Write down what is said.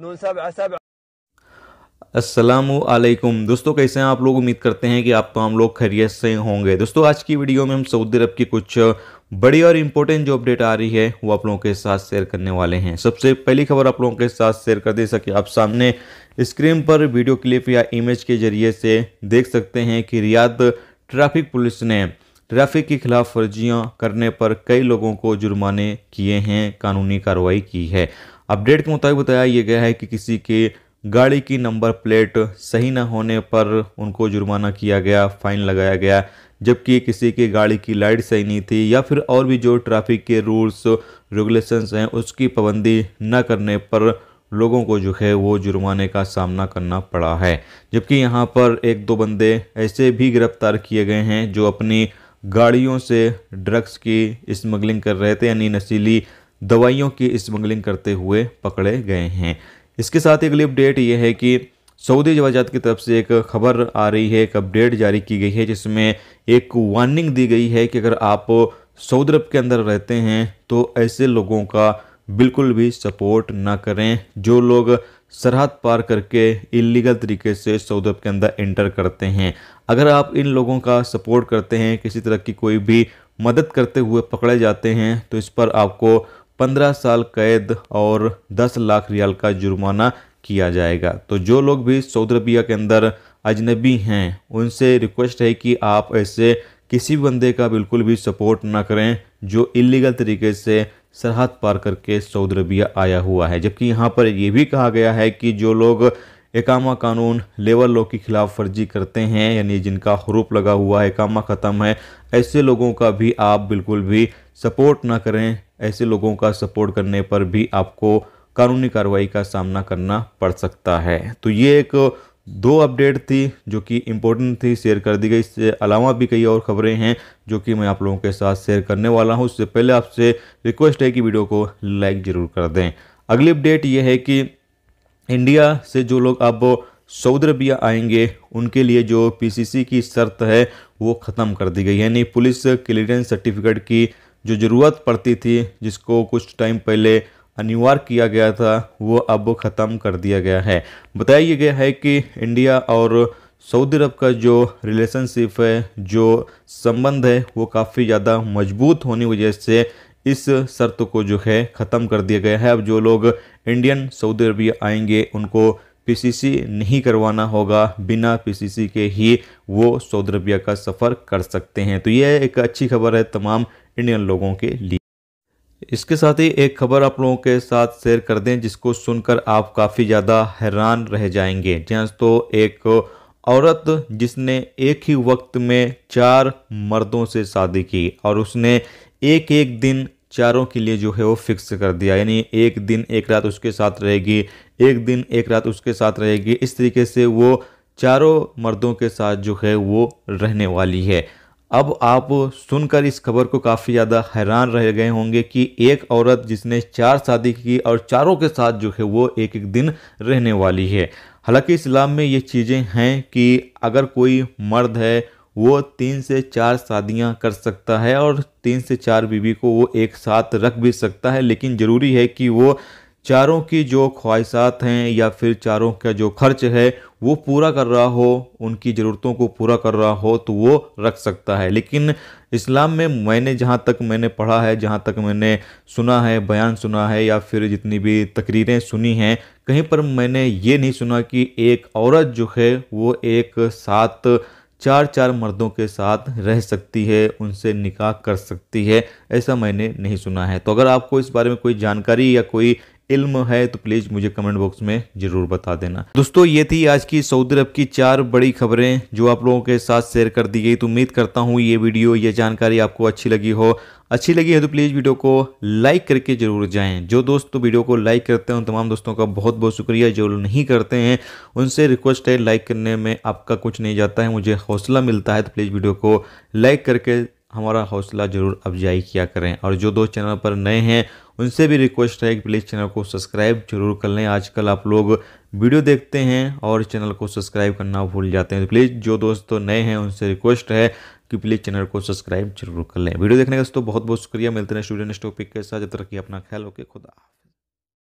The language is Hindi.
नून सब सब असलकुम दोस्तों कैसे हैं आप लोग उम्मीद करते हैं कि आप तमाम लोग खैरियत से होंगे दोस्तों आज की वीडियो में हम सऊदी अरब की कुछ बड़ी और इम्पोर्टेंट जो अपडेट आ रही है वो आप लोगों के साथ शेयर करने वाले हैं सबसे पहली खबर आप लोगों के साथ शेयर कर दे सके आप सामने स्क्रीन पर वीडियो क्लिप या इमेज के जरिए से देख सकते हैं कि रियाद ट्रैफिक पुलिस ने ट्रैफिक के खिलाफ फर्जियाँ करने पर कई लोगों को जुर्माने किए हैं कानूनी कार्रवाई की है अपडेट के मुताबिक बताया यह गया है कि किसी के गाड़ी की नंबर प्लेट सही न होने पर उनको जुर्माना किया गया फाइन लगाया गया जबकि किसी की गाड़ी की लाइट सही नहीं थी या फिर और भी जो ट्रैफिक के रूल्स रेगुलेशंस हैं उसकी पाबंदी न करने पर लोगों को जो है वो जुर्माने का सामना करना पड़ा है जबकि यहाँ पर एक दो बंदे ऐसे भी गिरफ्तार किए गए हैं जो अपनी गाड़ियों से ड्रग्स की स्मगलिंग कर रहे थे यानी नशीली दवाइयों की स्मगलिंग करते हुए पकड़े गए हैं इसके साथ ही अगली अपडेट ये है कि सऊदी जवाजात की तरफ से एक खबर आ रही है एक अपडेट जारी की गई है जिसमें एक वार्निंग दी गई है कि अगर आप सऊदी अरब के अंदर रहते हैं तो ऐसे लोगों का बिल्कुल भी सपोर्ट ना करें जो लोग सरहद पार करके इलीगल तरीके से सऊदी अरब के अंदर एंटर करते हैं अगर आप इन लोगों का सपोर्ट करते हैं किसी तरह की कोई भी मदद करते हुए पकड़े जाते हैं तो इस पर आपको पंद्रह साल कैद और दस लाख रियाल का जुर्माना किया जाएगा तो जो लोग भी सऊदी अरबिया के अंदर अजनबी हैं उनसे रिक्वेस्ट है कि आप ऐसे किसी बंदे का बिल्कुल भी सपोर्ट ना करें जो इलीगल तरीके से सरहद पार करके सऊदी अरबिया आया हुआ है जबकि यहाँ पर यह भी कहा गया है कि जो लोग एकामा कानून लेबर लॉ की खिलाफ वर्जी करते हैं यानी जिनका हरूप लगा हुआ है एकामा ख़त्म है ऐसे लोगों का भी आप बिल्कुल भी सपोर्ट ना करें ऐसे लोगों का सपोर्ट करने पर भी आपको कानूनी कार्रवाई का सामना करना पड़ सकता है तो ये एक दो अपडेट थी जो कि इम्पोर्टेंट थी शेयर कर दी गई इसके अलावा भी कई और खबरें हैं जो कि मैं आप लोगों के साथ शेयर करने वाला हूँ उससे पहले आपसे रिक्वेस्ट है कि वीडियो को लाइक ज़रूर कर दें अगली अपडेट ये है कि इंडिया से जो लोग अब सऊदी अरबिया आएंगे उनके लिए जो पीसीसी की शर्त है वो ख़त्म कर दी गई यानी पुलिस क्लियरेंस सर्टिफिकेट की जो ज़रूरत पड़ती थी जिसको कुछ टाइम पहले अनिवार्य किया गया था वो अब ख़त्म कर दिया गया है बताया गया है कि इंडिया और सऊदी अरब का जो रिलेशनशिप है जो संबंध है वो काफ़ी ज़्यादा मजबूत होने की वजह से इस शर्त को जो है ख़त्म कर दिया गया है अब जो लोग इंडियन सऊदी अरबिया आएंगे उनको पीसीसी नहीं करवाना होगा बिना पीसीसी के ही वो सऊदी अरबिया का सफ़र कर सकते हैं तो यह एक अच्छी खबर है तमाम इंडियन लोगों के लिए इसके साथ ही एक खबर आप लोगों के साथ शेयर कर दें जिसको सुनकर आप काफ़ी ज़्यादा हैरान रह जाएंगे जी हाँ, तो एक औरत जिसने एक ही वक्त में चार मर्दों से शादी की और उसने एक एक दिन चारों के लिए जो है वो फिक्स कर दिया यानी एक दिन एक रात उसके साथ रहेगी एक दिन एक रात उसके साथ रहेगी इस तरीके से वो चारों मर्दों के साथ जो है वो रहने वाली है अब आप सुनकर इस खबर को काफ़ी ज़्यादा हैरान रह गए होंगे कि एक औरत जिसने चार शादी की और चारों के साथ जो है वो एक एक दिन रहने वाली है हालांकि इस्लाम में ये चीज़ें हैं कि अगर कोई मर्द है वो तीन से चार शादियां कर सकता है और तीन से चार बीवी को वो एक साथ रख भी सकता है लेकिन ज़रूरी है कि वो चारों की जो ख्वाहिशात हैं या फिर चारों का जो खर्च है वो पूरा कर रहा हो उनकी ज़रूरतों को पूरा कर रहा हो तो वो रख सकता है लेकिन इस्लाम में मैंने जहाँ तक मैंने पढ़ा है जहाँ तक मैंने सुना है बयान सुना है या फिर जितनी भी तकरीरें सुनी हैं कहीं पर मैंने ये नहीं सुना कि एक औरत जो है वो एक साथ चार चार मर्दों के साथ रह सकती है उनसे निकाह कर सकती है ऐसा मैंने नहीं सुना है तो अगर आपको इस बारे में कोई जानकारी या कोई इल्म है तो प्लीज़ मुझे कमेंट बॉक्स में ज़रूर बता देना दोस्तों ये थी आज की सऊदी अरब की चार बड़ी खबरें जो आप लोगों के साथ शेयर कर दी गई तो उम्मीद करता हूँ ये वीडियो ये जानकारी आपको अच्छी लगी हो अच्छी लगी है तो प्लीज़ वीडियो को लाइक करके जरूर जाएं जो दोस्त तो वीडियो को लाइक करते हैं उन तमाम दोस्तों का बहुत बहुत शुक्रिया जो नहीं करते हैं उनसे रिक्वेस्ट है लाइक करने में आपका कुछ नहीं जाता है मुझे हौसला मिलता है तो प्लीज़ वीडियो को लाइक करके हमारा हौसला ज़रूर अफजाई किया करें और जो दोस्त चैनल पर नए हैं उनसे भी रिक्वेस्ट है कि प्लीज़ चैनल को सब्सक्राइब जरूर कर लें आजकल आप लोग वीडियो देखते हैं और चैनल को सब्सक्राइब करना भूल जाते हैं तो प्लीज़ जो दोस्त तो नए हैं उनसे रिक्वेस्ट है कि प्लीज़ चैनल को सब्सक्राइब जरूर कर लें वीडियो देखने का दोस्तों बहुत बहुत शुक्रिया मिलते हैं स्टूडेंट टॉपिक के साथ जब तक कि अपना ख्याल ओके खुदा